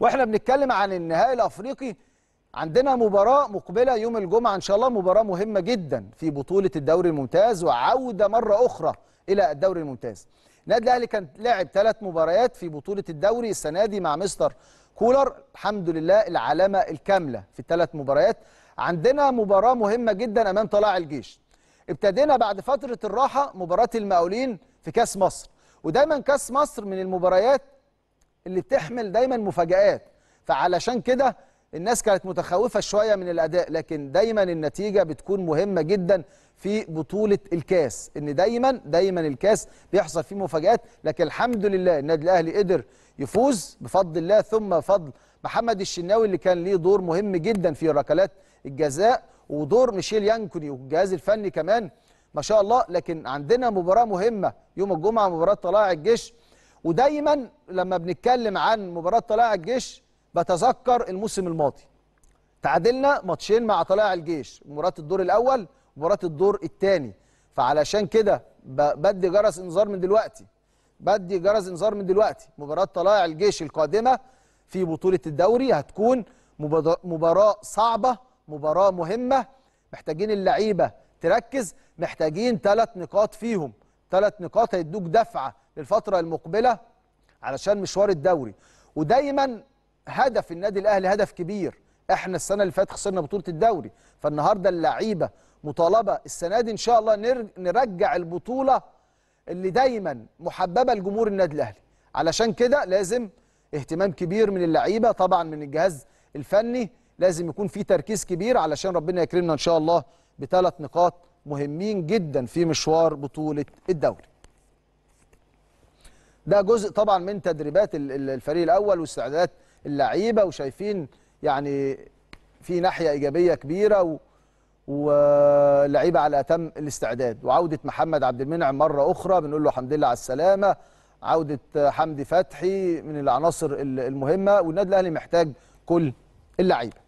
واحنا بنتكلم عن النهائي الافريقي عندنا مباراه مقبله يوم الجمعه ان شاء الله مباراه مهمه جدا في بطوله الدوري الممتاز وعوده مره اخرى الى الدوري الممتاز النادي الاهلي كان لعب ثلاث مباريات في بطوله الدوري السنه دي مع مستر كولر الحمد لله العلامه الكامله في الثلاث مباريات عندنا مباراه مهمه جدا امام طلاع الجيش ابتدينا بعد فتره الراحه مباراه المقاولين في كاس مصر ودايما كاس مصر من المباريات اللي بتحمل دايما مفاجآت فعلشان كده الناس كانت متخوفة شوية من الأداء لكن دايما النتيجة بتكون مهمة جدا في بطولة الكاس إن دايما دايما الكاس بيحصل فيه مفاجآت لكن الحمد لله النادي الأهلي قدر يفوز بفضل الله ثم فضل محمد الشناوي اللي كان ليه دور مهم جدا في ركلات الجزاء ودور ميشيل يانكوني والجهاز الفني كمان ما شاء الله لكن عندنا مباراة مهمة يوم الجمعة مباراة طلائع الجيش ودايما لما بنتكلم عن مباراه طلائع الجيش بتذكر الموسم الماضي تعادلنا ماتشين مع طلائع الجيش مباراه الدور الاول ومباراه الدور الثاني فعلشان كده بدي جرس انذار من دلوقتي بدي جرس انذار من دلوقتي مباراه طلائع الجيش القادمه في بطوله الدوري هتكون مباراه صعبه مباراه مهمه محتاجين اللعيبه تركز محتاجين ثلاث نقاط فيهم ثلاث نقاط هيدوك دفعه للفتره المقبله علشان مشوار الدوري ودايما هدف النادي الاهلي هدف كبير احنا السنه اللي فاتت خسرنا بطوله الدوري فالنهارده اللعيبه مطالبه السنه دي ان شاء الله نرجع البطوله اللي دايما محببه لجمهور النادي الاهلي علشان كده لازم اهتمام كبير من اللعيبه طبعا من الجهاز الفني لازم يكون في تركيز كبير علشان ربنا يكرمنا ان شاء الله بثلاث نقاط مهمين جدا في مشوار بطولة الدوري ده جزء طبعا من تدريبات الفريق الأول واستعدادات اللعيبة وشايفين يعني في ناحية إيجابية كبيرة و... واللعيبة على أتم الاستعداد وعودة محمد عبد المنعم مرة أخرى بنقول له الحمد لله على السلامة عودة حمدي فتحي من العناصر المهمة والنادي الأهلي محتاج كل اللعيبة